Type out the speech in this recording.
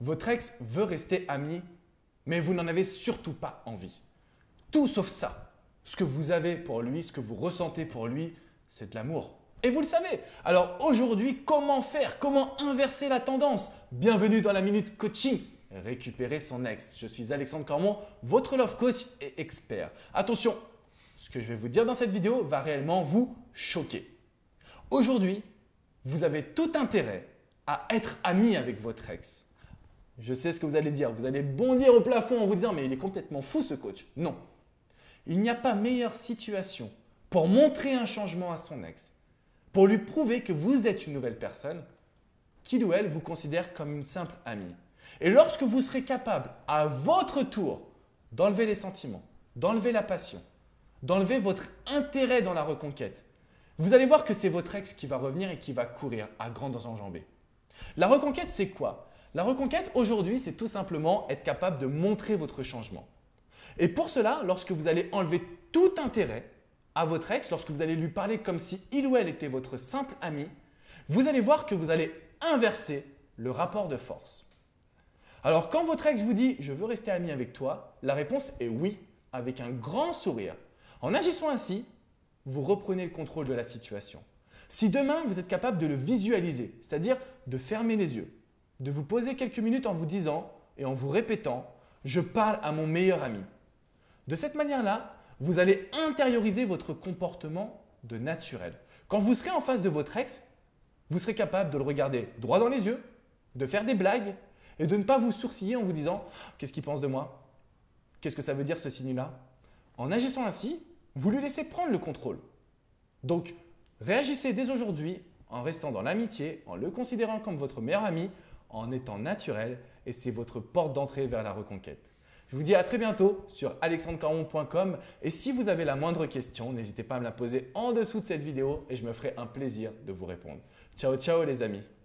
Votre ex veut rester ami, mais vous n'en avez surtout pas envie. Tout sauf ça. Ce que vous avez pour lui, ce que vous ressentez pour lui, c'est de l'amour. Et vous le savez. Alors aujourd'hui, comment faire Comment inverser la tendance Bienvenue dans la minute coaching. Récupérer son ex. Je suis Alexandre Cormon, votre love coach et expert. Attention, ce que je vais vous dire dans cette vidéo va réellement vous choquer. Aujourd'hui, vous avez tout intérêt à être ami avec votre ex. Je sais ce que vous allez dire. Vous allez bondir au plafond en vous disant, mais il est complètement fou ce coach. Non. Il n'y a pas meilleure situation pour montrer un changement à son ex, pour lui prouver que vous êtes une nouvelle personne, qu'il ou elle vous considère comme une simple amie. Et lorsque vous serez capable, à votre tour, d'enlever les sentiments, d'enlever la passion, d'enlever votre intérêt dans la reconquête, vous allez voir que c'est votre ex qui va revenir et qui va courir à grandes enjambées. La reconquête, c'est quoi la reconquête aujourd'hui, c'est tout simplement être capable de montrer votre changement. Et pour cela, lorsque vous allez enlever tout intérêt à votre ex, lorsque vous allez lui parler comme si il ou elle était votre simple ami, vous allez voir que vous allez inverser le rapport de force. Alors quand votre ex vous dit ⁇ je veux rester ami avec toi ⁇ la réponse est oui, avec un grand sourire. En agissant ainsi, vous reprenez le contrôle de la situation. Si demain vous êtes capable de le visualiser, c'est-à-dire de fermer les yeux, de vous poser quelques minutes en vous disant et en vous répétant ⁇ Je parle à mon meilleur ami ⁇ De cette manière-là, vous allez intérioriser votre comportement de naturel. Quand vous serez en face de votre ex, vous serez capable de le regarder droit dans les yeux, de faire des blagues et de ne pas vous sourciller en vous disant ⁇ Qu'est-ce qu'il pense de moi Qu'est-ce que ça veut dire ce signe-là ?⁇ En agissant ainsi, vous lui laissez prendre le contrôle. Donc, réagissez dès aujourd'hui en restant dans l'amitié, en le considérant comme votre meilleur ami, en étant naturel et c'est votre porte d'entrée vers la reconquête. Je vous dis à très bientôt sur alexandrecaron.com et si vous avez la moindre question, n'hésitez pas à me la poser en dessous de cette vidéo et je me ferai un plaisir de vous répondre. Ciao ciao les amis